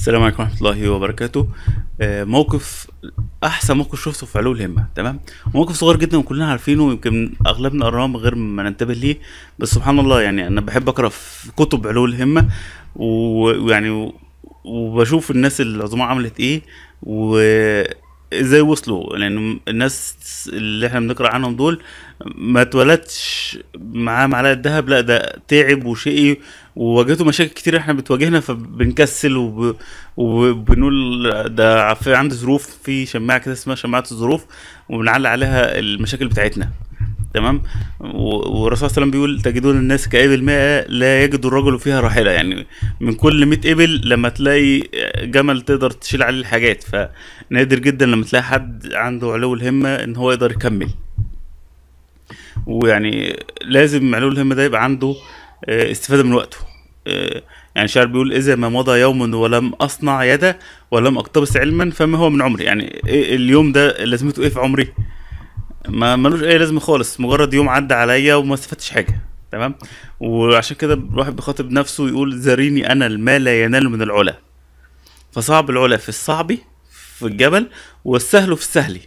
السلام عليكم ورحمه الله وبركاته آه، موقف احسن موقف شفته في علو الهمه تمام موقف صغير جدا وكلنا عارفينه ويمكن اغلبنا قراه من غير ما ننتبه ليه بس سبحان الله يعني انا بحب اقرا في كتب علو الهمه ويعني وبشوف الناس العظماء عملت ايه و ازاي وصلوا لان الناس اللي احنا بنقرا عنهم دول ما اتولدش معاه معلقه ذهب لا ده تعب وشقي وواجهته مشاكل كتير احنا بتواجهنا فبنكسل وب... وبنقول ده في عندي ظروف في شماعه كده اسمها شماعه الظروف وبنعلق عليها المشاكل بتاعتنا تمام والرسول صلى الله عليه وسلم بيقول تجدون الناس كابل ماء لا يجد الرجل فيها راحله يعني من كل 100 ابل لما تلاقي جمل تقدر تشيل عليه الحاجات فنادر جدا لما تلاقي حد عنده علو الهمه ان هو يقدر يكمل ويعني لازم علو الهمه ده يبقى عنده آه، استفاده من وقته آه، يعني شعر بيقول اذا ما مضى يوم ولم اصنع يدا ولم اقتبس علما فما هو من عمري يعني إيه اليوم ده لازمته ايه في عمري ما ملوش اي لازمه خالص مجرد يوم عدى عليا وما استفدتش حاجه تمام وعشان كده الواحد بيخاطب نفسه يقول زاريني انا ما لا ينال من العلا فصعب العلا في الصعب في الجبل والسهل في السهل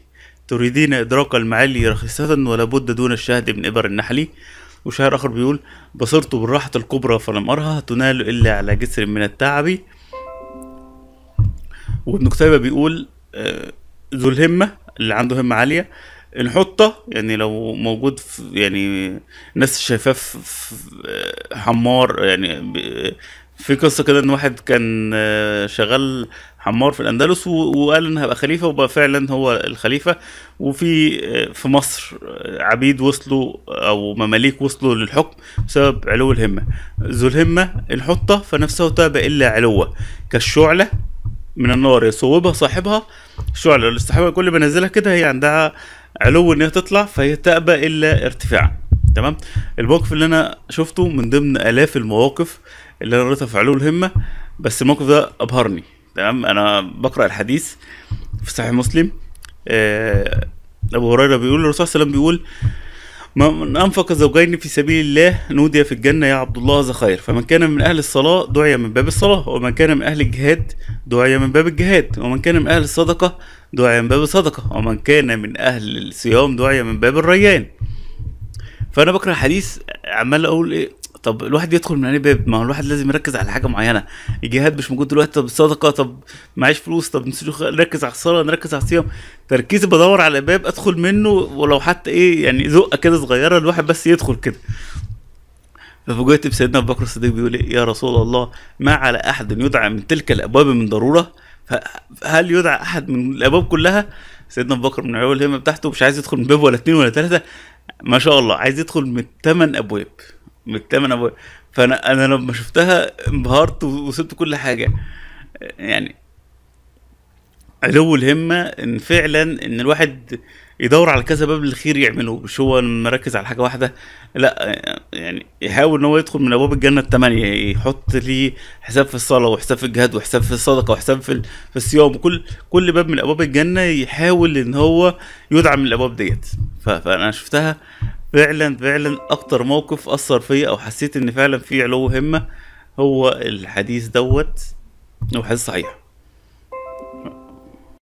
تريدين إدراك المعالي رخيصة ولا بد دون الشهد من إبر النحل وشاعر آخر بيقول بصرت بالراحة الكبرى فلم أرها تنال إلا على جسر من التعب وابن كتيبه بيقول آه، ذو الهمة اللي عنده همة عالية نحطه يعني لو موجود في يعني الناس شايفاه في حمار يعني في قصه كده ان واحد كان آه، شغال حمار في الاندلس وقال ان هبقى خليفه وبقى فعلا هو الخليفه وفي آه، في مصر آه، عبيد وصلوا او مماليك وصلوا للحكم بسبب علو الهمه ذو الهمه الحطه فنفسه تاب الا علوه كالشعله من النار يصوبها صاحبها الشعله الاستحابه كل ما نزلها كده هي عندها علو انها تطلع فهي تأبى الا ارتفاعا تمام الموقف اللي انا شفته من ضمن الاف المواقف اللي انا قريتها في علو الهمه بس الموقف ده ابهرني تمام انا بقرا الحديث في صحيح مسلم آه، ابو هريره بيقول الرسول صلى الله عليه وسلم بيقول من أنفق زوجين في سبيل الله نودي في الجنة يا عبد الله ذا خير فمن كان من أهل الصلاة دعي من باب الصلاة ومن كان من أهل الجهاد دعي من باب الجهاد ومن كان من أهل الصدقة دعي من باب الصدقة ومن كان من أهل الصيام دعي من باب الريان فأنا بكره حديث عمال أقول إيه طب الواحد يدخل من اي باب ما هو الواحد لازم يركز على حاجه معينه الجهاد مش موجود دلوقتي طب الصدقه طب معيش فلوس طب نركز على الصلاه نركز على الصيام تركيزي بدور على باب ادخل منه ولو حتى ايه يعني زقه كده صغيره الواحد بس يدخل كده ففوجئت بسيدنا ابو بكر الصديق بيقول إيه يا رسول الله ما على احد يدعى من تلك الابواب من ضروره هل يدعى احد من الابواب كلها سيدنا ابو بكر من عيون الهمه بتاعته مش عايز يدخل من باب ولا اتنين ولا تلاته ما شاء الله عايز يدخل من ثمان ابواب بالثامن ابواب فانا انا لما شفتها انبهرت وسبت كل حاجه يعني علو الهمه ان فعلا ان الواحد يدور على كذا باب للخير يعمله مش هو مركز على حاجه واحده لا يعني يحاول ان هو يدخل من ابواب الجنه الثمانيه يحط لي حساب في الصلاه وحساب في الجهاد وحساب في الصدقه وحساب في, في الصيام كل كل باب من ابواب الجنه يحاول ان هو يدعم من الابواب ديت فانا شفتها فعلا فعلا اكتر موقف اثر فيا او حسيت ان فعلا في علو همه هو الحديث دوت وحديث صحيح